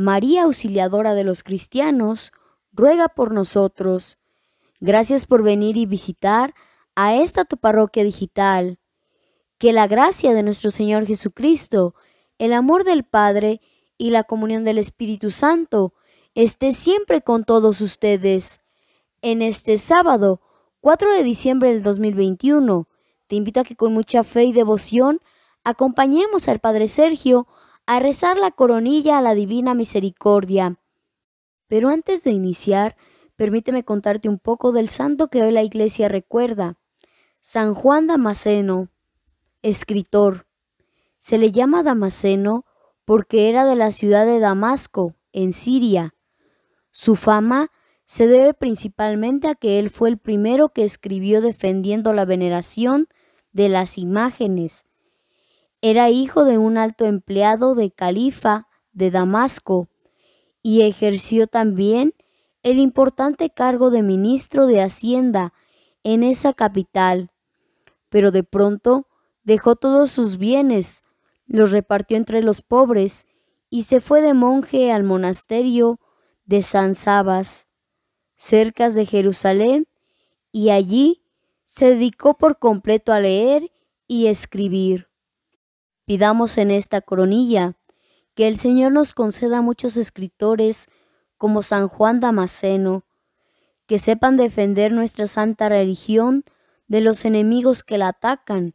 María Auxiliadora de los Cristianos, ruega por nosotros. Gracias por venir y visitar a esta tu parroquia digital. Que la gracia de nuestro Señor Jesucristo, el amor del Padre y la comunión del Espíritu Santo esté siempre con todos ustedes. En este sábado, 4 de diciembre del 2021, te invito a que con mucha fe y devoción acompañemos al Padre Sergio a rezar la coronilla a la Divina Misericordia. Pero antes de iniciar, permíteme contarte un poco del santo que hoy la Iglesia recuerda, San Juan Damasceno, escritor. Se le llama Damasceno porque era de la ciudad de Damasco, en Siria. Su fama se debe principalmente a que él fue el primero que escribió defendiendo la veneración de las imágenes era hijo de un alto empleado de califa de Damasco y ejerció también el importante cargo de ministro de Hacienda en esa capital. Pero de pronto dejó todos sus bienes, los repartió entre los pobres y se fue de monje al monasterio de San Sabas, cerca de Jerusalén, y allí se dedicó por completo a leer y escribir. Pidamos en esta coronilla que el Señor nos conceda muchos escritores como San Juan Damasceno, que sepan defender nuestra santa religión de los enemigos que la atacan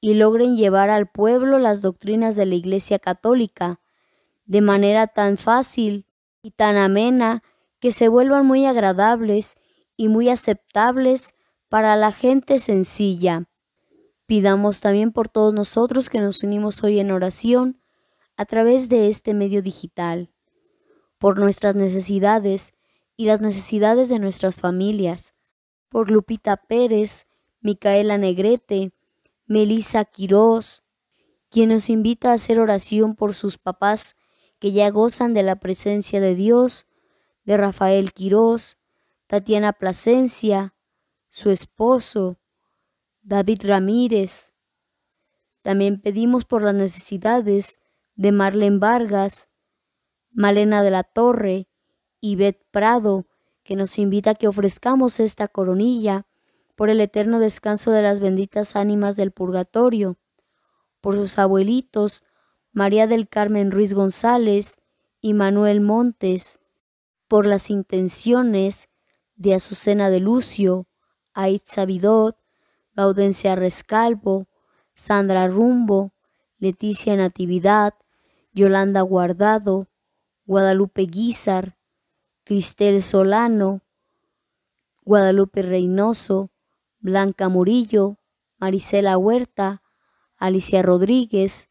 y logren llevar al pueblo las doctrinas de la Iglesia Católica de manera tan fácil y tan amena que se vuelvan muy agradables y muy aceptables para la gente sencilla. Pidamos también por todos nosotros que nos unimos hoy en oración a través de este medio digital, por nuestras necesidades y las necesidades de nuestras familias, por Lupita Pérez, Micaela Negrete, Melissa Quirós, quien nos invita a hacer oración por sus papás que ya gozan de la presencia de Dios, de Rafael Quirós, Tatiana Plasencia, su esposo, David Ramírez. También pedimos por las necesidades de Marlene Vargas, Malena de la Torre y Bet Prado, que nos invita a que ofrezcamos esta coronilla por el eterno descanso de las benditas ánimas del purgatorio, por sus abuelitos, María del Carmen Ruiz González y Manuel Montes, por las intenciones de Azucena de Lucio, Ait Sabidot, Gaudencia Rescalvo, Sandra Rumbo, Leticia Natividad, Yolanda Guardado, Guadalupe Guizar, Cristel Solano, Guadalupe Reynoso, Blanca Murillo, Marisela Huerta, Alicia Rodríguez,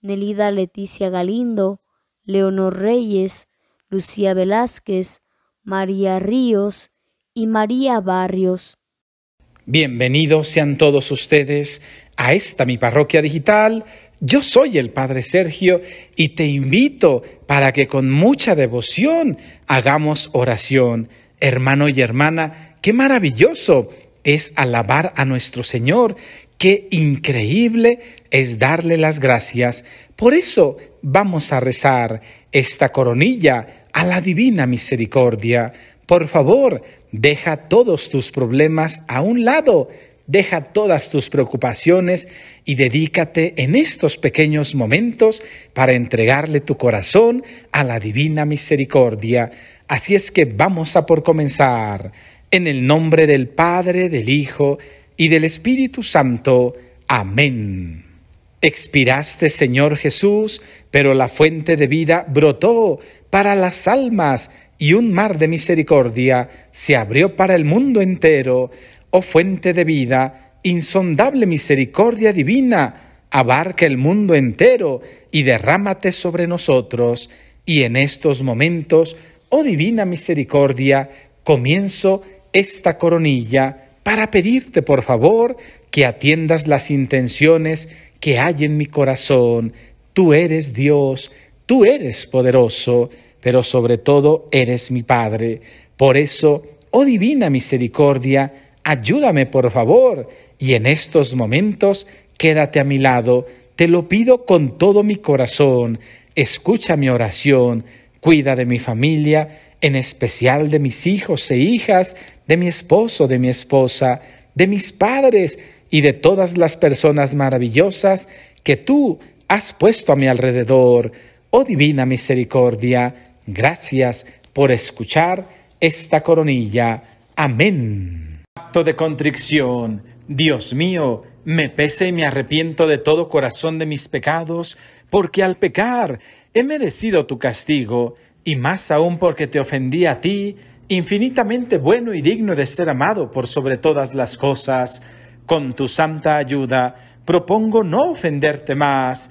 Nelida Leticia Galindo, Leonor Reyes, Lucía Velázquez, María Ríos y María Barrios. Bienvenidos sean todos ustedes a esta mi parroquia digital. Yo soy el Padre Sergio y te invito para que con mucha devoción hagamos oración. Hermano y hermana, qué maravilloso es alabar a nuestro Señor, qué increíble es darle las gracias. Por eso vamos a rezar esta coronilla a la divina misericordia. Por favor, Deja todos tus problemas a un lado, deja todas tus preocupaciones y dedícate en estos pequeños momentos para entregarle tu corazón a la divina misericordia. Así es que vamos a por comenzar. En el nombre del Padre, del Hijo y del Espíritu Santo. Amén. Expiraste, Señor Jesús, pero la fuente de vida brotó para las almas y un mar de misericordia se abrió para el mundo entero, oh fuente de vida, insondable misericordia divina, abarca el mundo entero y derrámate sobre nosotros. Y en estos momentos, oh divina misericordia, comienzo esta coronilla para pedirte, por favor, que atiendas las intenciones que hay en mi corazón. Tú eres Dios, tú eres poderoso pero sobre todo eres mi Padre. Por eso, oh divina misericordia, ayúdame por favor, y en estos momentos quédate a mi lado, te lo pido con todo mi corazón, escucha mi oración, cuida de mi familia, en especial de mis hijos e hijas, de mi esposo, de mi esposa, de mis padres y de todas las personas maravillosas que tú has puesto a mi alrededor. Oh divina misericordia, Gracias por escuchar esta coronilla. Amén. Acto de contrición. Dios mío, me pese y me arrepiento de todo corazón de mis pecados, porque al pecar he merecido tu castigo, y más aún porque te ofendí a ti, infinitamente bueno y digno de ser amado por sobre todas las cosas. Con tu santa ayuda, propongo no ofenderte más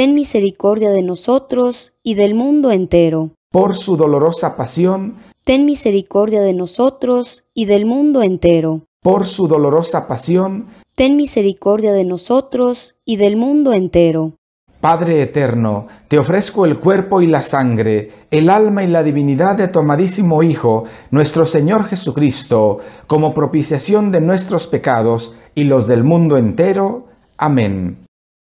ten misericordia de nosotros y del mundo entero. Por su dolorosa pasión, ten misericordia de nosotros y del mundo entero. Por su dolorosa pasión, ten misericordia de nosotros y del mundo entero. Padre eterno, te ofrezco el cuerpo y la sangre, el alma y la divinidad de tu amadísimo Hijo, nuestro Señor Jesucristo, como propiciación de nuestros pecados y los del mundo entero. Amén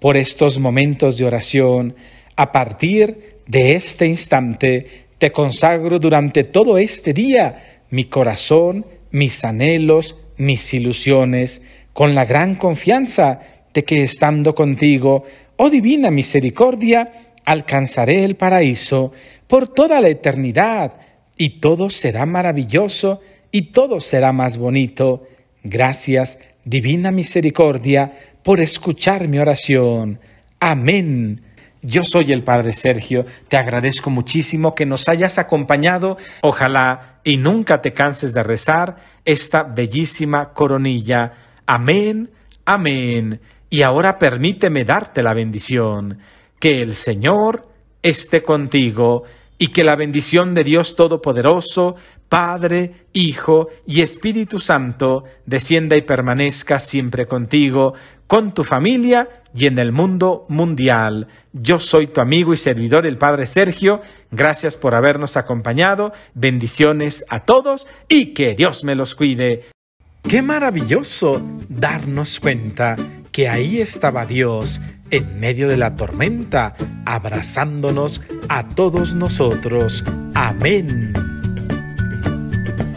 por estos momentos de oración. A partir de este instante, te consagro durante todo este día mi corazón, mis anhelos, mis ilusiones, con la gran confianza de que estando contigo, oh divina misericordia, alcanzaré el paraíso por toda la eternidad y todo será maravilloso y todo será más bonito. Gracias, divina misericordia, por escuchar mi oración. Amén. Yo soy el Padre Sergio, te agradezco muchísimo que nos hayas acompañado. Ojalá y nunca te canses de rezar esta bellísima coronilla. Amén, amén. Y ahora permíteme darte la bendición. Que el Señor esté contigo y que la bendición de Dios Todopoderoso, Padre, Hijo y Espíritu Santo, descienda y permanezca siempre contigo, con tu familia y en el mundo mundial. Yo soy tu amigo y servidor, el Padre Sergio. Gracias por habernos acompañado. Bendiciones a todos y que Dios me los cuide. Qué maravilloso darnos cuenta que ahí estaba Dios en medio de la tormenta, abrazándonos a todos nosotros. Amén.